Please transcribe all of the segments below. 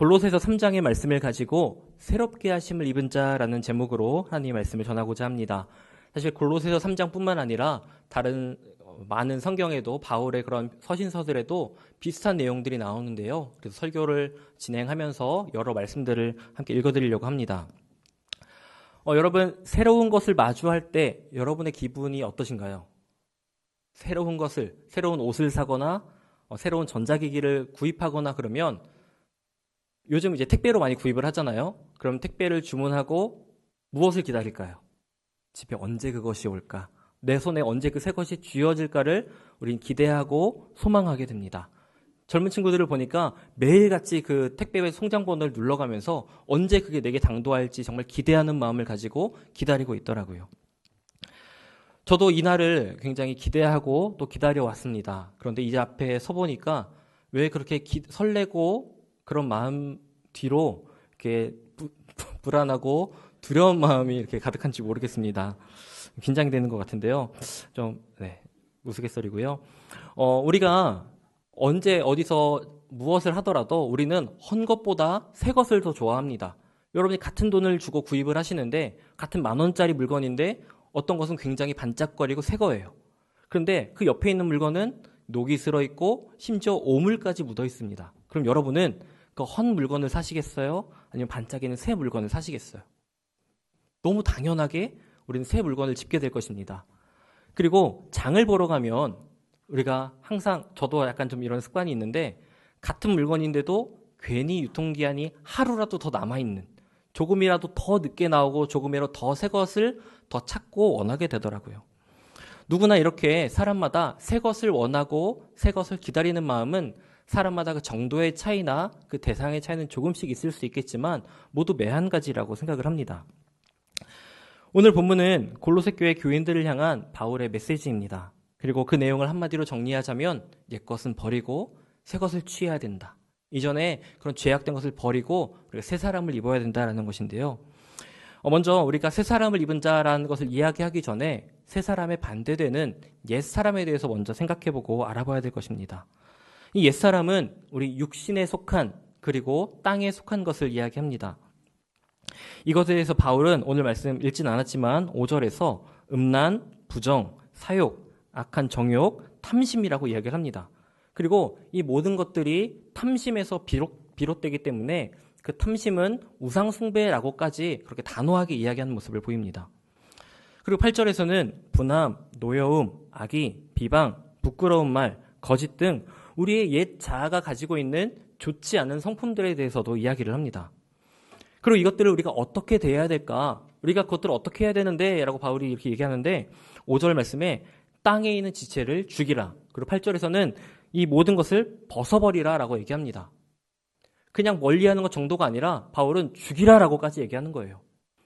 골로새서 3장의 말씀을 가지고 새롭게 하심을 입은 자라는 제목으로 하나님 말씀을 전하고자 합니다. 사실 골로새서 3장뿐만 아니라 다른 어, 많은 성경에도 바울의 그런 서신서들에도 비슷한 내용들이 나오는데요. 그래서 설교를 진행하면서 여러 말씀들을 함께 읽어드리려고 합니다. 어, 여러분 새로운 것을 마주할 때 여러분의 기분이 어떠신가요? 새로운 것을 새로운 옷을 사거나 어, 새로운 전자기기를 구입하거나 그러면 요즘 이제 택배로 많이 구입을 하잖아요. 그럼 택배를 주문하고 무엇을 기다릴까요? 집에 언제 그것이 올까? 내 손에 언제 그새 것이 쥐어질까를 우린 기대하고 소망하게 됩니다. 젊은 친구들을 보니까 매일같이 그 택배의 송장번호를 눌러가면서 언제 그게 내게 당도할지 정말 기대하는 마음을 가지고 기다리고 있더라고요. 저도 이날을 굉장히 기대하고 또 기다려왔습니다. 그런데 이제 앞에 서보니까 왜 그렇게 기, 설레고 그런 마음 뒤로 이렇게 부, 불안하고 두려운 마음이 이렇게 가득한지 모르겠습니다. 긴장되는 이것 같은데요. 좀 네, 우스갯소리고요. 어, 우리가 언제 어디서 무엇을 하더라도 우리는 헌 것보다 새 것을 더 좋아합니다. 여러분이 같은 돈을 주고 구입을 하시는데 같은 만 원짜리 물건인데 어떤 것은 굉장히 반짝거리고 새 거예요. 그런데 그 옆에 있는 물건은 녹이 슬어 있고 심지어 오물까지 묻어 있습니다. 그럼 여러분은 그헌 물건을 사시겠어요? 아니면 반짝이는 새 물건을 사시겠어요? 너무 당연하게 우리는 새 물건을 집게 될 것입니다. 그리고 장을 보러 가면 우리가 항상 저도 약간 좀 이런 습관이 있는데 같은 물건인데도 괜히 유통기한이 하루라도 더 남아있는 조금이라도 더 늦게 나오고 조금이라도 더 새 것을 더 찾고 원하게 되더라고요. 누구나 이렇게 사람마다 새 것을 원하고 새 것을 기다리는 마음은 사람마다 그 정도의 차이나 그 대상의 차이는 조금씩 있을 수 있겠지만 모두 매한가지라고 생각을 합니다. 오늘 본문은 골로새 교회 교인들을 향한 바울의 메시지입니다. 그리고 그 내용을 한마디로 정리하자면 옛것은 버리고 새것을 취해야 된다. 이전에 그런 죄악된 것을 버리고 그리고새 사람을 입어야 된다라는 것인데요. 어, 먼저 우리가 새 사람을 입은 자라는 것을 이야기하기 전에 새 사람에 반대되는 옛 사람에 대해서 먼저 생각해보고 알아봐야 될 것입니다. 이 옛사람은 우리 육신에 속한 그리고 땅에 속한 것을 이야기합니다. 이것에 대해서 바울은 오늘 말씀 읽진 않았지만 5절에서 음란, 부정, 사욕, 악한 정욕, 탐심이라고 이야기를 합니다. 그리고 이 모든 것들이 탐심에서 비롯, 비롯되기 때문에 그 탐심은 우상숭배라고까지 그렇게 단호하게 이야기하는 모습을 보입니다. 그리고 8절에서는 분함, 노여움, 악의, 비방, 부끄러운 말, 거짓 등 우리의 옛 자아가 가지고 있는 좋지 않은 성품들에 대해서도 이야기를 합니다. 그리고 이것들을 우리가 어떻게 대해야 될까? 우리가 그것들을 어떻게 해야 되는데? 라고 바울이 이렇게 얘기하는데 5절 말씀에 땅에 있는 지체를 죽이라. 그리고 8절에서는 이 모든 것을 벗어버리라 라고 얘기합니다. 그냥 멀리하는 것 정도가 아니라 바울은 죽이라라고까지 얘기하는 거예요.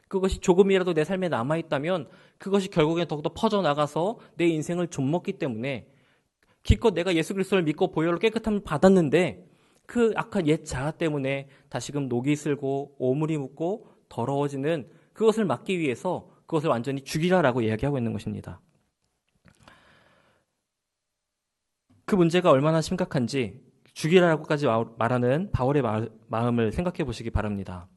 그것이 조금이라도 내 삶에 남아있다면 그것이 결국엔 더욱더 퍼져나가서 내 인생을 좀먹기 때문에 기껏 내가 예수 그리스도를 믿고 보혈로 깨끗함 을 받았는데 그 악한 옛 자아 때문에 다시금 녹이 슬고 오물이 묻고 더러워지는 그것을 막기 위해서 그것을 완전히 죽이라라고 이야기하고 있는 것입니다. 그 문제가 얼마나 심각한지 죽이라고까지 말하는 바울의 마음을 생각해 보시기 바랍니다.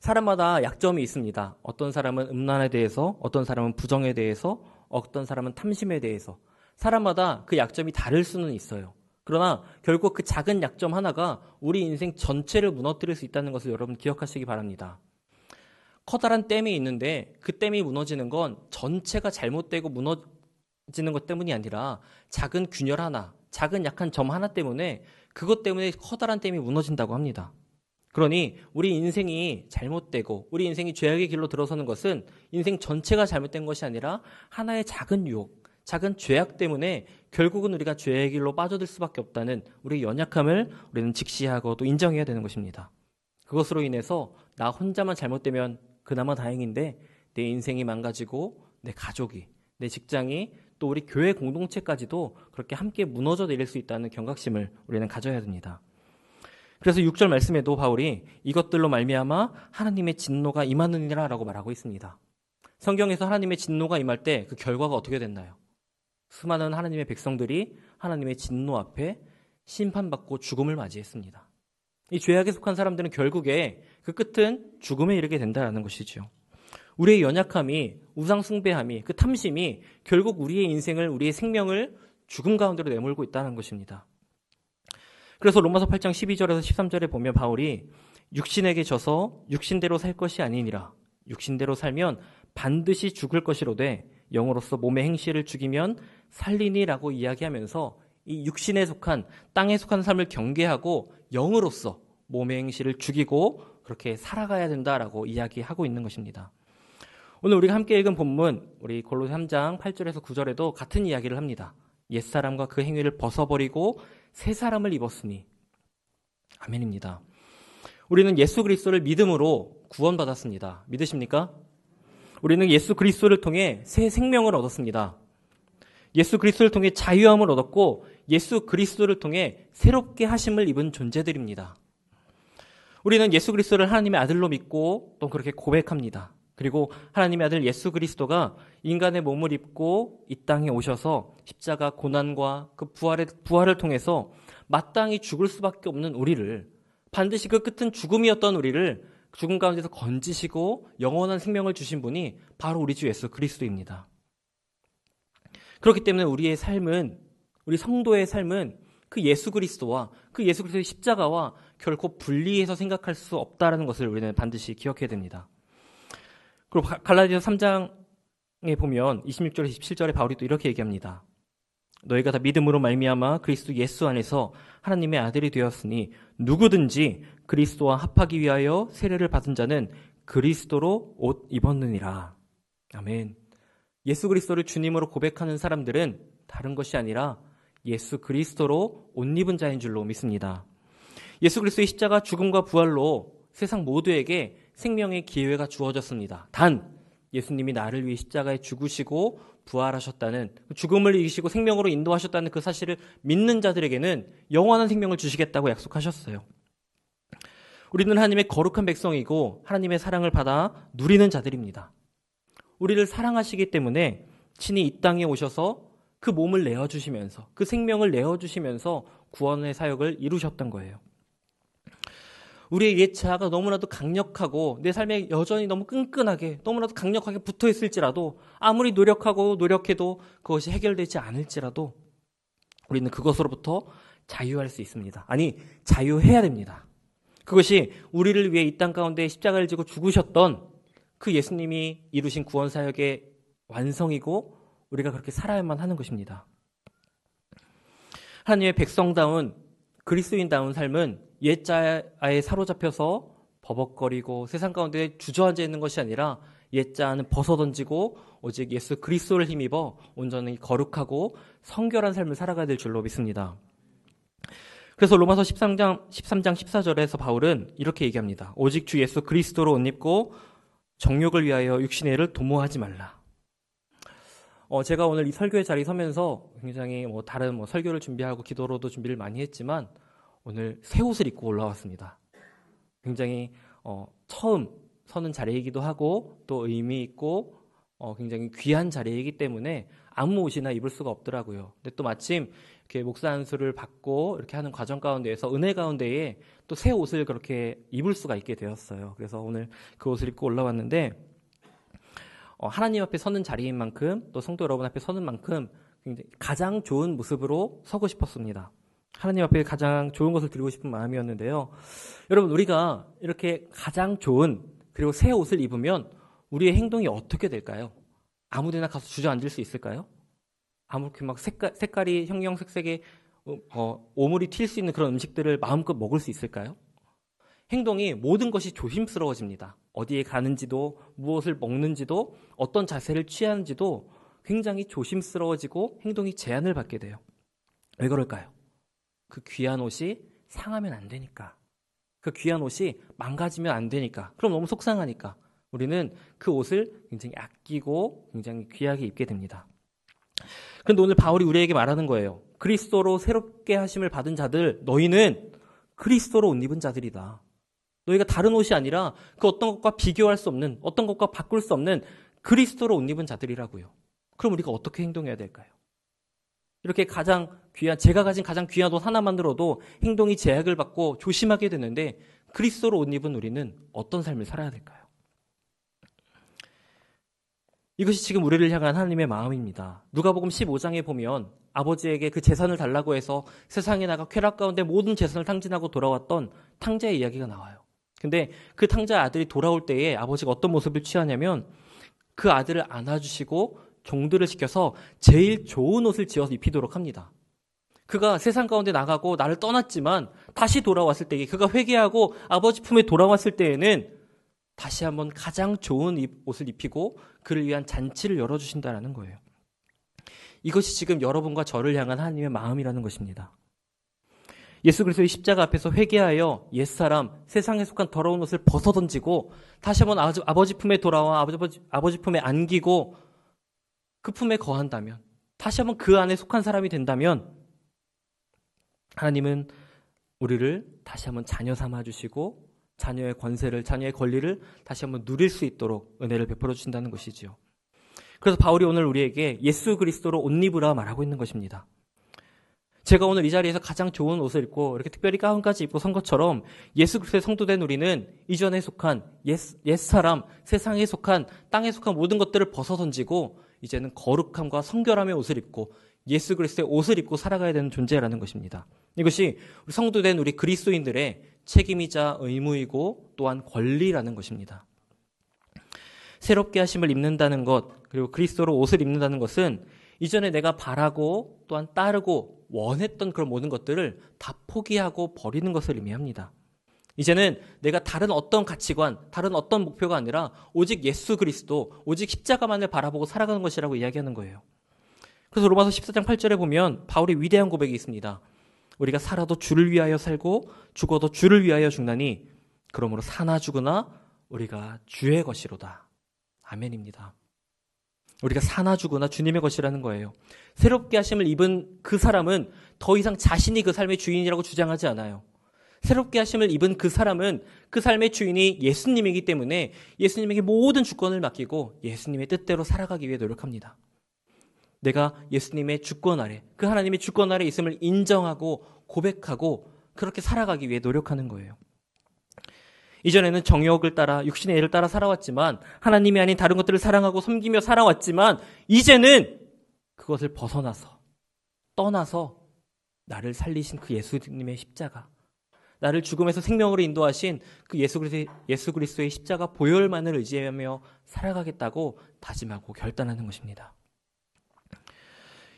사람마다 약점이 있습니다. 어떤 사람은 음란에 대해서, 어떤 사람은 부정에 대해서, 어떤 사람은 탐심에 대해서, 사람마다 그 약점이 다를 수는 있어요. 그러나 결국 그 작은 약점 하나가 우리 인생 전체를 무너뜨릴 수 있다는 것을 여러분 기억하시기 바랍니다. 커다란 댐이 있는데 그 댐이 무너지는 건 전체가 잘못되고 무너지는 것 때문이 아니라 작은 균열 하나, 작은 약한 점 하나 때문에 그것 때문에 커다란 댐이 무너진다고 합니다. 그러니 우리 인생이 잘못되고 우리 인생이 죄악의 길로 들어서는 것은 인생 전체가 잘못된 것이 아니라 하나의 작은 유혹, 작은 죄악 때문에 결국은 우리가 죄의 길로 빠져들 수밖에 없다는 우리 연약함을 우리는 직시하고 또 인정해야 되는 것입니다. 그것으로 인해서 나 혼자만 잘못되면 그나마 다행인데 내 인생이 망가지고 내 가족이, 내 직장이 또 우리 교회 공동체까지도 그렇게 함께 무너져 내릴 수 있다는 경각심을 우리는 가져야 됩니다. 그래서 6절 말씀에도 바울이 이것들로 말미암아 하나님의 진노가 임하느니라라고 말하고 있습니다. 성경에서 하나님의 진노가 임할 때 그 결과가 어떻게 됐나요? 수많은 하나님의 백성들이 하나님의 진노 앞에 심판받고 죽음을 맞이했습니다. 이 죄악에 속한 사람들은 결국에 그 끝은 죽음에 이르게 된다는 것이지요. 우리의 연약함이 우상숭배함이 그 탐심이 결국 우리의 인생을 우리의 생명을 죽음 가운데로 내몰고 있다는 것입니다. 그래서 로마서 8장 12절에서 13절에 보면 바울이 육신에게 져서 육신대로 살 것이 아니니라 육신대로 살면 반드시 죽을 것이로돼 영으로서 몸의 행실을 죽이면 살리니라고 이야기하면서 이 육신에 속한 땅에 속한 삶을 경계하고 영으로서 몸의 행실을 죽이고 그렇게 살아가야 된다라고 이야기하고 있는 것입니다. 오늘 우리가 함께 읽은 본문 우리 골로새 3장 8절에서 9절에도 같은 이야기를 합니다. 옛사람과 그 행위를 벗어버리고 새 사람을 입었으니 아멘입니다. 우리는 예수 그리스도를 믿음으로 구원받았습니다. 믿으십니까? 우리는 예수 그리스도를 통해 새 생명을 얻었습니다. 예수 그리스도를 통해 자유함을 얻었고 예수 그리스도를 통해 새롭게 하심을 입은 존재들입니다. 우리는 예수 그리스도를 하나님의 아들로 믿고 또 그렇게 고백합니다. 그리고 하나님의 아들 예수 그리스도가 인간의 몸을 입고 이 땅에 오셔서 십자가 고난과 그 부활의 부활을 통해서 마땅히 죽을 수밖에 없는 우리를 반드시 그 끝은 죽음이었던 우리를 죽음 가운데서 건지시고 영원한 생명을 주신 분이 바로 우리 주 예수 그리스도입니다. 그렇기 때문에 우리의 삶은 우리 성도의 삶은 그 예수 그리스도와 그 예수 그리스도의 십자가와 결코 분리해서 생각할 수 없다라는 것을 우리는 반드시 기억해야 됩니다. 그리고 갈라디아서 3장에 보면 26절에 27절에 바울이 또 이렇게 얘기합니다. 너희가 다 믿음으로 말미암아 그리스도 예수 안에서 하나님의 아들이 되었으니 누구든지 그리스도와 합하기 위하여 세례를 받은 자는 그리스도로 옷 입었느니라. 아멘. 예수 그리스도를 주님으로 고백하는 사람들은 다른 것이 아니라 예수 그리스도로 옷 입은 자인 줄로 믿습니다. 예수 그리스도의 십자가 죽음과 부활로 세상 모두에게 생명의 기회가 주어졌습니다. 단 예수님이 나를 위해 십자가에 죽으시고 부활하셨다는 죽음을 이기시고 생명으로 인도하셨다는 그 사실을 믿는 자들에게는 영원한 생명을 주시겠다고 약속하셨어요. 우리는 하나님의 거룩한 백성이고 하나님의 사랑을 받아 누리는 자들입니다. 우리를 사랑하시기 때문에 친히 이 땅에 오셔서 그 몸을 내어주시면서 그 생명을 내어주시면서 구원의 사역을 이루셨던 거예요. 우리의 예차가 너무나도 강력하고 내 삶에 여전히 너무 끈끈하게 너무나도 강력하게 붙어 있을지라도 아무리 노력하고 노력해도 그것이 해결되지 않을지라도 우리는 그것으로부터 자유할 수 있습니다. 아니, 자유해야 됩니다. 그것이 우리를 위해 이 땅 가운데 십자가를 지고 죽으셨던 그 예수님이 이루신 구원 사역의 완성이고 우리가 그렇게 살아야만 하는 것입니다. 하나님의 백성다운 그리스인다운 삶은 옛자아에 사로잡혀서 버벅거리고 세상 가운데 주저앉아 있는 것이 아니라 옛자는 아 벗어던지고 오직 예수 그리스도를 힘입어 온전히 거룩하고 성결한 삶을 살아가야 될 줄로 믿습니다. 그래서 로마서 13장 13장 14절에서 바울은 이렇게 얘기합니다. 오직 주 예수 그리스도로 옷 입고 정욕을 위하여 육신의 일을 도모하지 말라. 어, 제가 오늘 이 설교의 자리 에 서면서 굉장히 뭐 다른 뭐 설교를 준비하고 기도로도 준비를 많이 했지만 오늘 새 옷을 입고 올라왔습니다. 굉장히 어, 처음 서는 자리이기도 하고 또 의미 있고 어, 굉장히 귀한 자리이기 때문에 아무 옷이나 입을 수가 없더라고요. 근데 또 마침 이렇게 목사 안수를 받고 이렇게 하는 과정 가운데에서 은혜 가운데에 또 새 옷을 그렇게 입을 수가 있게 되었어요. 그래서 오늘 그 옷을 입고 올라왔는데 어, 하나님 앞에 서는 자리인 만큼 또 성도 여러분 앞에 서는 만큼 굉장히 가장 좋은 모습으로 서고 싶었습니다. 하나님 앞에 가장 좋은 것을 드리고 싶은 마음이었는데요. 여러분 우리가 이렇게 가장 좋은 그리고 새 옷을 입으면 우리의 행동이 어떻게 될까요? 아무데나 가서 주저앉을 수 있을까요? 아무렇게 막 색깔, 색깔이 형형색색의 어, 오물이 튈 수 있는 그런 음식들을 마음껏 먹을 수 있을까요? 행동이 모든 것이 조심스러워집니다. 어디에 가는지도 무엇을 먹는지도 어떤 자세를 취하는지도 굉장히 조심스러워지고 행동이 제한을 받게 돼요. 왜 그럴까요? 그 귀한 옷이 상하면 안 되니까. 그 귀한 옷이 망가지면 안 되니까. 그럼 너무 속상하니까. 우리는 그 옷을 굉장히 아끼고 굉장히 귀하게 입게 됩니다. 그런데 오늘 바울이 우리에게 말하는 거예요. 그리스도로 새롭게 하심을 받은 자들, 너희는 그리스도로 옷 입은 자들이다. 너희가 다른 옷이 아니라 그 어떤 것과 비교할 수 없는 어떤 것과 바꿀 수 없는 그리스도로 옷 입은 자들이라고요. 그럼 우리가 어떻게 행동해야 될까요? 이렇게 가장 귀한 제가 가진 가장 귀한 옷 하나만으로도 행동이 제약을 받고 조심하게 되는데 그리스도로 옷 입은 우리는 어떤 삶을 살아야 될까요? 이것이 지금 우리를 향한 하나님의 마음입니다. 누가복음 15장에 보면 아버지에게 그 재산을 달라고 해서 세상에 나가 쾌락 가운데 모든 재산을 탕진하고 돌아왔던 탕자의 이야기가 나와요. 근데 그 탕자 아들이 돌아올 때에 아버지가 어떤 모습을 취하냐면 그 아들을 안아주시고 종들을 시켜서 제일 좋은 옷을 지어서 입히도록 합니다. 그가 세상 가운데 나가고 나를 떠났지만 다시 돌아왔을 때에 그가 회개하고 아버지 품에 돌아왔을 때에는 다시 한번 가장 좋은 옷을 입히고 그를 위한 잔치를 열어주신다라는 거예요. 이것이 지금 여러분과 저를 향한 하나님의 마음이라는 것입니다. 예수 그리스도의 십자가 앞에서 회개하여 옛사람 세상에 속한 더러운 옷을 벗어던지고 다시 한번 아버지 품에 돌아와 아버지, 아버지 품에 안기고 그 품에 거한다면 다시 한번 그 안에 속한 사람이 된다면 하나님은 우리를 다시 한번 자녀 삼아 주시고 자녀의 권세를 자녀의 권리를 다시 한번 누릴 수 있도록 은혜를 베풀어 주신다는 것이지요. 그래서 바울이 오늘 우리에게 예수 그리스도로 옷 입으라 말하고 있는 것입니다. 제가 오늘 이 자리에서 가장 좋은 옷을 입고 이렇게 특별히 가운까지 입고 선 것처럼 예수 그리스도의 성도된 우리는 이전에 속한 옛 사람, 세상에 속한 땅에 속한 모든 것들을 벗어 던지고 이제는 거룩함과 성결함의 옷을 입고 예수 그리스도의 옷을 입고 살아가야 되는 존재라는 것입니다. 이것이 성도된 우리 그리스도인들의 책임이자 의무이고 또한 권리라는 것입니다. 새롭게 하심을 입는다는 것, 그리고 그리스도로 옷을 입는다는 것은 이전에 내가 바라고 또한 따르고 원했던 그런 모든 것들을 다 포기하고 버리는 것을 의미합니다. 이제는 내가 다른 어떤 가치관, 다른 어떤 목표가 아니라 오직 예수 그리스도, 오직 십자가만을 바라보고 살아가는 것이라고 이야기하는 거예요. 그래서 로마서 14장 8절에 보면 바울이 위대한 고백이 있습니다. 우리가 살아도 주를 위하여 살고 죽어도 주를 위하여 죽나니 그러므로 사나 죽으나 우리가 주의 것이로다. 아멘입니다. 우리가 사나 주거나 주님의 것이라는 거예요. 새롭게 하심을 입은 그 사람은 더 이상 자신이 그 삶의 주인이라고 주장하지 않아요. 새롭게 하심을 입은 그 사람은 그 삶의 주인이 예수님이기 때문에 예수님에게 모든 주권을 맡기고 예수님의 뜻대로 살아가기 위해 노력합니다. 내가 예수님의 주권 아래, 그 하나님의 주권 아래 있음을 인정하고 고백하고 그렇게 살아가기 위해 노력하는 거예요. 이전에는 정욕을 따라 육신의 애를 따라 살아왔지만 하나님이 아닌 다른 것들을 사랑하고 섬기며 살아왔지만 이제는 그것을 벗어나서 떠나서 나를 살리신 그 예수님의 십자가 나를 죽음에서 생명으로 인도하신 그 예수, 그리스, 예수 그리스도의 십자가 보혈만을 의지하며 살아가겠다고 다짐하고 결단하는 것입니다.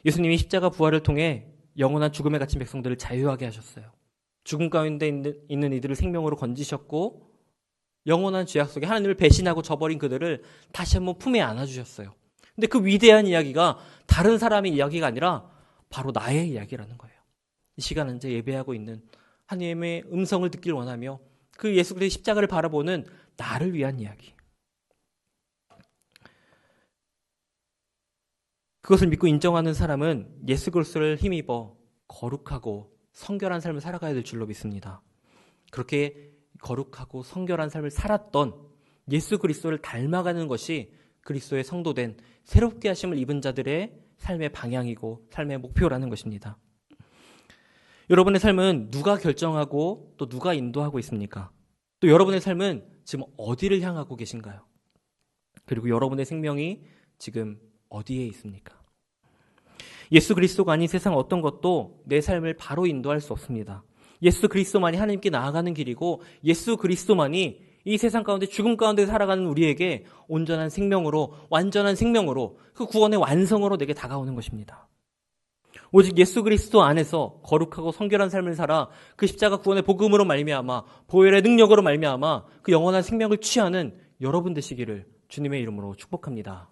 예수님이 십자가 부활을 통해 영원한 죽음에 갇힌 백성들을 자유하게 하셨어요. 죽음 가운데 있는, 있는 이들을 생명으로 건지셨고 영원한 죄악 속에 하나님을 배신하고 저버린 그들을 다시 한번 품에 안아주셨어요. 근데 그 위대한 이야기가 다른 사람의 이야기가 아니라 바로 나의 이야기라는 거예요. 이 시간 은 이제 예배하고 있는 하나님의 음성을 듣길 원하며 그 예수 그리스도의 십자가를 바라보는 나를 위한 이야기. 그것을 믿고 인정하는 사람은 예수 그리스도를 힘입어 거룩하고 성결한 삶을 살아가야 될 줄로 믿습니다. 그렇게 거룩하고 성결한 삶을 살았던 예수 그리스도를 닮아가는 것이 그리스도의 성도된 새롭게 하심을 입은 자들의 삶의 방향이고 삶의 목표라는 것입니다. 여러분의 삶은 누가 결정하고 또 누가 인도하고 있습니까? 또 여러분의 삶은 지금 어디를 향하고 계신가요? 그리고 여러분의 생명이 지금 어디에 있습니까? 예수 그리스도가 아닌 세상 어떤 것도 내 삶을 바로 인도할 수 없습니다. 예수 그리스도만이 하나님께 나아가는 길이고 예수 그리스도만이 이 세상 가운데 죽음 가운데 살아가는 우리에게 온전한 생명으로 완전한 생명으로 그 구원의 완성으로 내게 다가오는 것입니다. 오직 예수 그리스도 안에서 거룩하고 성결한 삶을 살아 그 십자가 구원의 복음으로 말미암아 보혈의 능력으로 말미암아 그 영원한 생명을 취하는 여러분 되시기를 주님의 이름으로 축복합니다.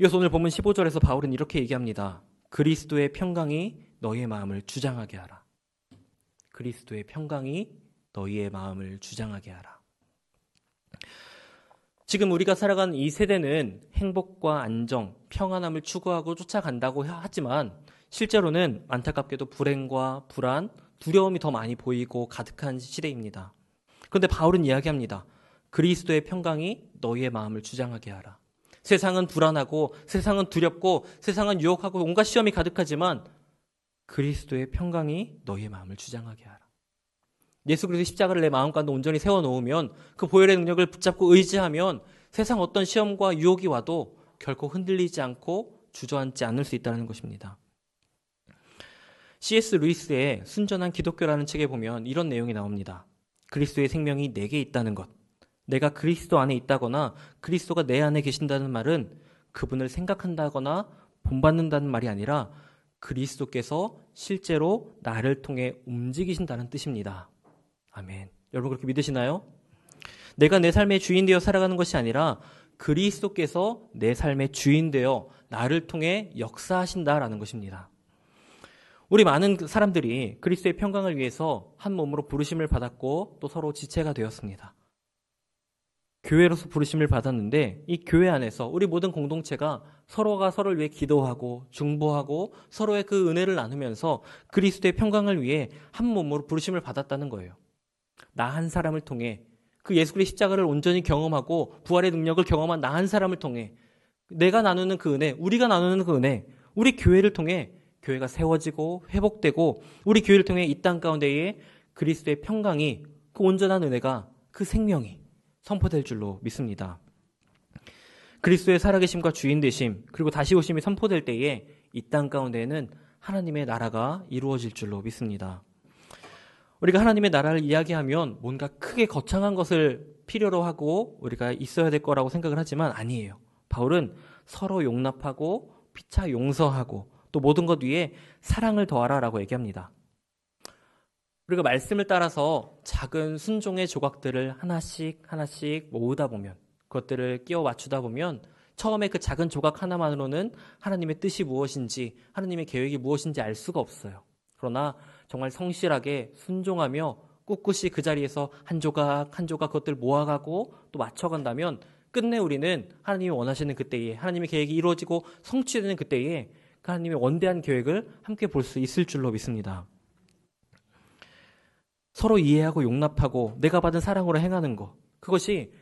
이어서 오늘 보면 15절에서 바울은 이렇게 얘기합니다. 그리스도의 평강이 너의 희 마음을 주장하게 하라. 그리스도의 평강이 너희의 마음을 주장하게 하라. 지금 우리가 살아가는 이 세대는 행복과 안정, 평안함을 추구하고 쫓아간다고 하지만 실제로는 안타깝게도 불행과 불안, 두려움이 더 많이 보이고 가득한 시대입니다. 그런데 바울은 이야기합니다. 그리스도의 평강이 너희의 마음을 주장하게 하라. 세상은 불안하고 세상은 두렵고 세상은 유혹하고 온갖 시험이 가득하지만 그리스도의 평강이 너희의 마음을 주장하게 하라. 예수 그리스도 의 십자가를 내 마음 가운데 온전히 세워놓으면 그 보혈의 능력을 붙잡고 의지하면 세상 어떤 시험과 유혹이 와도 결코 흔들리지 않고 주저앉지 않을 수 있다는 것입니다. C.S. 루이스의 순전한 기독교라는 책에 보면 이런 내용이 나옵니다. 그리스도의 생명이 내게 있다는 것. 내가 그리스도 안에 있다거나 그리스도가 내 안에 계신다는 말은 그분을 생각한다거나 본받는다는 말이 아니라 그리스도께서 실제로 나를 통해 움직이신다는 뜻입니다. 아멘. 여러분 그렇게 믿으시나요? 내가 내 삶의 주인 되어 살아가는 것이 아니라 그리스도께서 내 삶의 주인 되어 나를 통해 역사하신다라는 것입니다. 우리 많은 그 사람들이 그리스도의 평강을 위해서 한 몸으로 부르심을 받았고 또 서로 지체가 되었습니다. 교회로서 부르심을 받았는데 이 교회 안에서 우리 모든 공동체가 서로가 서로를 위해 기도하고 중보하고 서로의 그 은혜를 나누면서 그리스도의 평강을 위해 한 몸으로 부르심을 받았다는 거예요. 나 한 사람을 통해 그 예수 그리스도 의 십자가를 온전히 경험하고 부활의 능력을 경험한 나 한 사람을 통해 내가 나누는 그 은혜, 우리가 나누는 그 은혜, 우리 교회를 통해 교회가 세워지고 회복되고 우리 교회를 통해 이 땅 가운데에 그리스도의 평강이 그 온전한 은혜가 그 생명이 선포될 줄로 믿습니다. 그리스도의 살아계심과 주인 되심 그리고 다시 오심이 선포될 때에 이 땅 가운데에는 하나님의 나라가 이루어질 줄로 믿습니다. 우리가 하나님의 나라를 이야기하면 뭔가 크게 거창한 것을 필요로 하고 우리가 있어야 될 거라고 생각을 하지만 아니에요. 바울은 서로 용납하고 피차 용서하고 또 모든 것 위에 사랑을 더하라라고 얘기합니다. 우리가 말씀을 따라서 작은 순종의 조각들을 하나씩 하나씩 모으다 보면 그것들을 끼워 맞추다 보면 처음에 그 작은 조각 하나만으로는 하나님의 뜻이 무엇인지 하나님의 계획이 무엇인지 알 수가 없어요. 그러나 정말 성실하게 순종하며 꿋꿋이 그 자리에서 한 조각 한 조각 그것들 모아가고 또 맞춰간다면 끝내 우리는 하나님이 원하시는 그때에 하나님의 계획이 이루어지고 성취되는 그때에 그 하나님의 원대한 계획을 함께 볼 수 있을 줄로 믿습니다. 서로 이해하고 용납하고 내가 받은 사랑으로 행하는 것. 그것이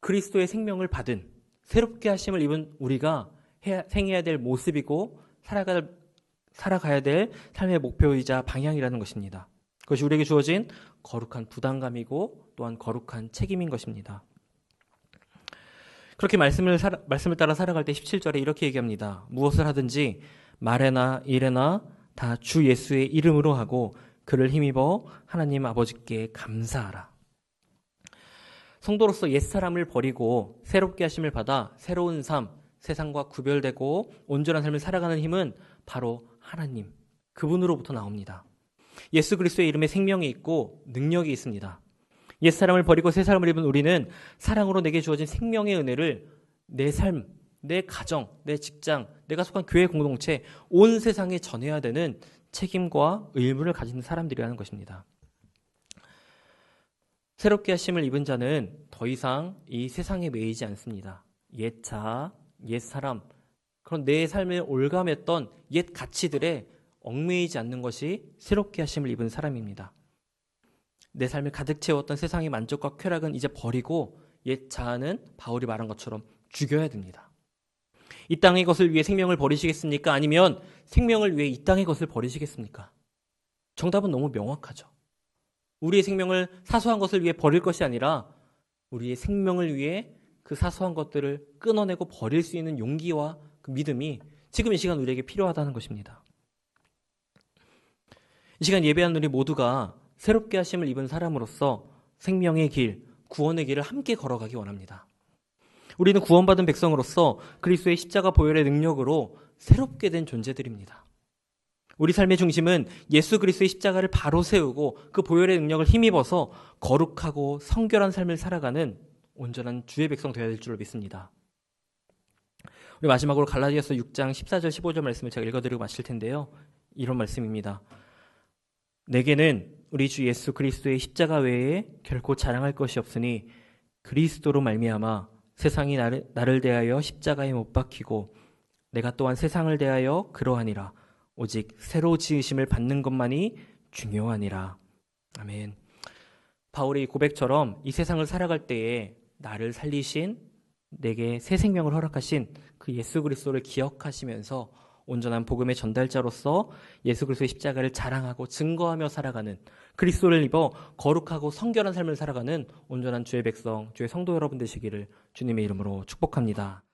그리스도의 생명을 받은 새롭게 하심을 입은 우리가 해야, 생해야 될 모습이고 살아갈, 살아가야 될 삶의 목표이자 방향이라는 것입니다. 그것이 우리에게 주어진 거룩한 부담감이고 또한 거룩한 책임인 것입니다. 그렇게 말씀을, 살아, 말씀을 따라 살아갈 때 17절에 이렇게 얘기합니다. 무엇을 하든지 말에나 일에나 다 주 예수의 이름으로 하고 그를 힘입어 하나님 아버지께 감사하라. 성도로서 옛사람을 버리고 새롭게 하심을 받아 새로운 삶, 세상과 구별되고 온전한 삶을 살아가는 힘은 바로 하나님, 그분으로부터 나옵니다. 예수 그리스도의 이름에 생명이 있고 능력이 있습니다. 옛사람을 버리고 새사람을 입은 우리는 사랑으로 내게 주어진 생명의 은혜를 내 삶, 내 가정, 내 직장, 내가 속한 교회 공동체, 온 세상에 전해야 되는 책임과 의무를 가진 사람들이라는 것입니다. 새롭게 하심을 입은 자는 더 이상 이 세상에 매이지 않습니다. 옛 자, 옛 사람, 그런 내 삶에 올감했던 옛 가치들에 얽매이지 않는 것이 새롭게 하심을 입은 사람입니다. 내 삶을 가득 채웠던 세상의 만족과 쾌락은 이제 버리고 옛 자아는 바울이 말한 것처럼 죽여야 됩니다. 이 땅의 것을 위해 생명을 버리시겠습니까? 아니면 생명을 위해 이 땅의 것을 버리시겠습니까? 정답은 너무 명확하죠. 우리의 생명을 사소한 것을 위해 버릴 것이 아니라 우리의 생명을 위해 그 사소한 것들을 끊어내고 버릴 수 있는 용기와 그 믿음이 지금 이 시간 우리에게 필요하다는 것입니다. 이 시간 예배한 우리 모두가 새롭게 하심을 입은 사람으로서 생명의 길, 구원의 길을 함께 걸어가기 원합니다. 우리는 구원받은 백성으로서 그리스도의 십자가 보혈의 능력으로 새롭게 된 존재들입니다. 우리 삶의 중심은 예수 그리스도의 십자가를 바로 세우고 그 보혈의 능력을 힘입어서 거룩하고 성결한 삶을 살아가는 온전한 주의 백성 되어야 될 줄로 믿습니다. 우리 마지막으로 갈라디아서 6장 14절 15절 말씀을 제가 읽어드리고 마실 텐데요. 이런 말씀입니다. 내게는 우리 주 예수 그리스도의 십자가 외에 결코 자랑할 것이 없으니 그리스도로 말미암아 세상이 나를, 나를 대하여 십자가에 못 박히고 내가 또한 세상을 대하여 그러하니라. 오직 새로 지으심을 받는 것만이 중요하니라. 아멘. 바울의 고백처럼 이 세상을 살아갈 때에 나를 살리신 내게 새 생명을 허락하신 그 예수 그리스도를 기억하시면서 온전한 복음의 전달자로서 예수 그리스도의 십자가를 자랑하고 증거하며 살아가는 그리스도를 입어 거룩하고 성결한 삶을 살아가는 온전한 주의 백성, 주의 성도 여러분 되시기를 주님의 이름으로 축복합니다.